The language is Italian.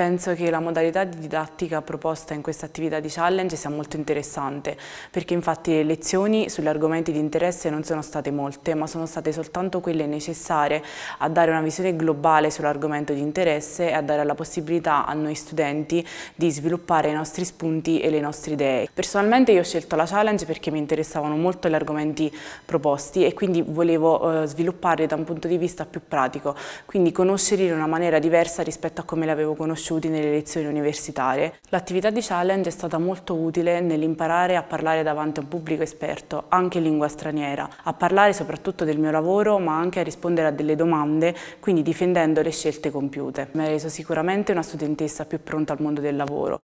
Penso che la modalità di didattica proposta in questa attività di challenge sia molto interessante, perché infatti le lezioni sugli argomenti di interesse non sono state molte, ma sono state soltanto quelle necessarie a dare una visione globale sull'argomento di interesse e a dare la possibilità a noi studenti di sviluppare i nostri spunti e le nostre idee. Personalmente io ho scelto la challenge perché mi interessavano molto gli argomenti proposti e quindi volevo eh, svilupparli da un punto di vista più pratico, quindi conoscerli in una maniera diversa rispetto a come li avevo conosciuti cresciuti nelle lezioni universitarie. L'attività di challenge è stata molto utile nell'imparare a parlare davanti a un pubblico esperto, anche in lingua straniera, a parlare soprattutto del mio lavoro ma anche a rispondere a delle domande, quindi difendendo le scelte compiute. Mi ha reso sicuramente una studentessa più pronta al mondo del lavoro.